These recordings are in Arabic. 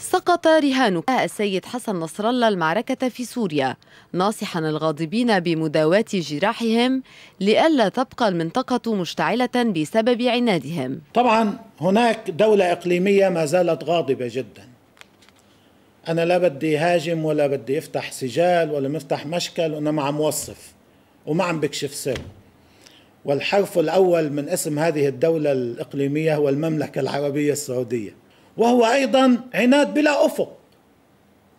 سقط رهان آه، السيد حسن نصر الله المعركة في سوريا ناصحا الغاضبين بمداواة جراحهم لئلا تبقى المنطقة مشتعلة بسبب عنادهم طبعا هناك دولة إقليمية ما زالت غاضبة جدا أنا لا بدي هاجم ولا بدي أفتح سجال ولا مفتح مشكل وإنما عم وصف وما عم بكشف سر والحرف الأول من اسم هذه الدولة الإقليمية هو المملكة العربية السعودية وهو أيضا عناد بلا أفق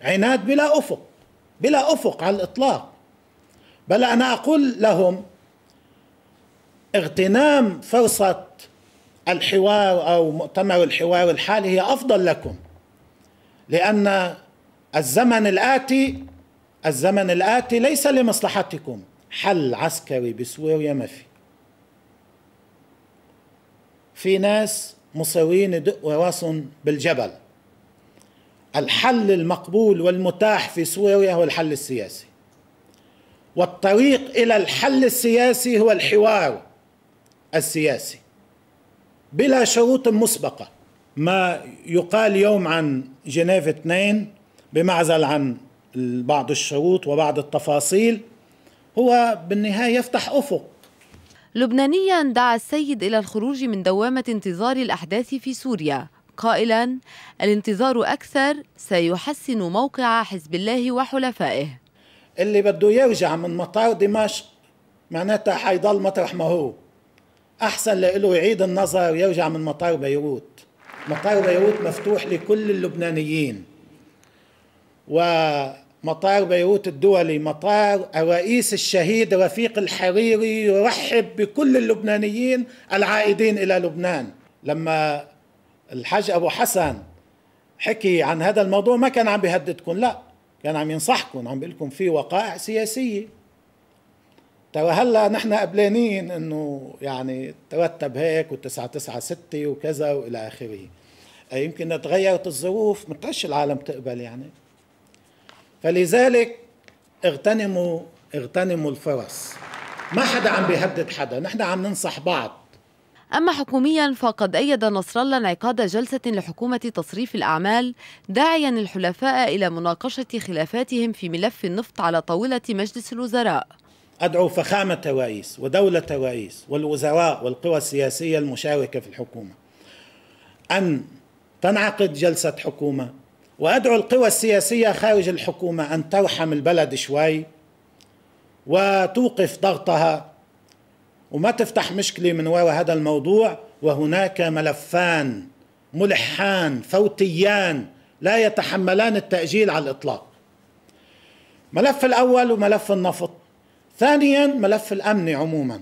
عناد بلا أفق بلا أفق على الإطلاق بل أنا أقول لهم اغتنام فرصة الحوار أو مؤتمر الحوار الحالي هي أفضل لكم لأن الزمن الآتي الزمن الآتي ليس لمصلحتكم حل عسكري بسوريا ما في في ناس مساوين راسهم بالجبل الحل المقبول والمتاح في سوريا هو الحل السياسي والطريق الى الحل السياسي هو الحوار السياسي بلا شروط مسبقه ما يقال يوم عن جنيف اثنين بمعزل عن بعض الشروط وبعض التفاصيل هو بالنهايه يفتح افق لبنانيا دعا السيد إلى الخروج من دوامة انتظار الأحداث في سوريا قائلا الانتظار أكثر سيحسن موقع حزب الله وحلفائه اللي بده يرجع من مطار دمشق معناتها حيضل مطرح ما هو أحسن لإله يعيد النظر ويرجع من مطار بيروت مطار بيروت مفتوح لكل اللبنانيين و مطار بيروت الدولي مطار الرئيس الشهيد رفيق الحريري يرحب بكل اللبنانيين العائدين إلى لبنان لما الحاج أبو حسن حكي عن هذا الموضوع ما كان عم بيهددكم لا كان عم ينصحكم عم بيقول لكم في وقائع سياسية ترى هلا نحن قبلانين انه يعني ترتب هيك و 996 وكذا والى اخره يمكن تغيرت الظروف ما العالم تقبل يعني فلذلك اغتنموا اغتنموا الفرص ما حدا عم بيهدد حدا نحن عم ننصح بعض أما حكوميا فقد أيد نصر الله انعقاد جلسة لحكومة تصريف الأعمال داعيا الحلفاء إلى مناقشة خلافاتهم في ملف النفط على طاولة مجلس الوزراء أدعو فخامة الرئيس ودولة الرئيس والوزراء والقوى السياسية المشاركة في الحكومة أن تنعقد جلسة حكومة وادعو القوى السياسيه خارج الحكومه ان ترحم البلد شوي وتوقف ضغطها وما تفتح مشكله من وراء هذا الموضوع وهناك ملفان ملحان فوتيان لا يتحملان التاجيل على الاطلاق ملف الاول وملف النفط ثانيا ملف الامن عموما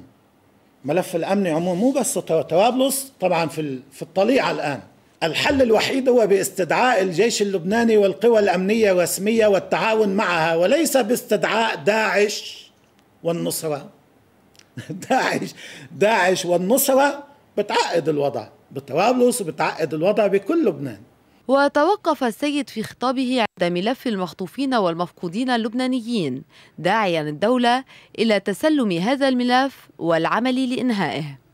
ملف الامن عموما مو بس طرابلس طبعا في في الطليعه الان الحل الوحيد هو باستدعاء الجيش اللبناني والقوى الامنيه الرسميه والتعاون معها وليس باستدعاء داعش والنصره داعش داعش والنصره بتعقد الوضع بطرابلس وبتعقد الوضع بكل لبنان وتوقف السيد في خطابه عند ملف المخطوفين والمفقودين اللبنانيين داعيا الدولة إلى تسلم هذا الملف والعمل لإنهائه